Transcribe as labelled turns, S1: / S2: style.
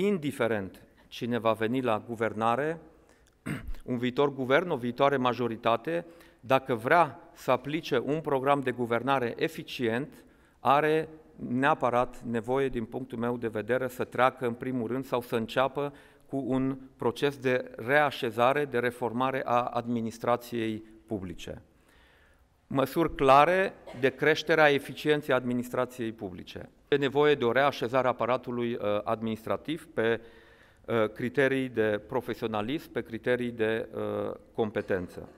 S1: indiferent cine va veni la guvernare, un viitor guvern, o viitoare majoritate, dacă vrea să aplice un program de guvernare eficient, are neapărat nevoie, din punctul meu de vedere, să treacă în primul rând sau să înceapă cu un proces de reașezare, de reformare a administrației publice măsuri clare de creștere a eficienței administrației publice. E nevoie de o reașezare a aparatului uh, administrativ pe uh, criterii de profesionalism, pe criterii de uh, competență.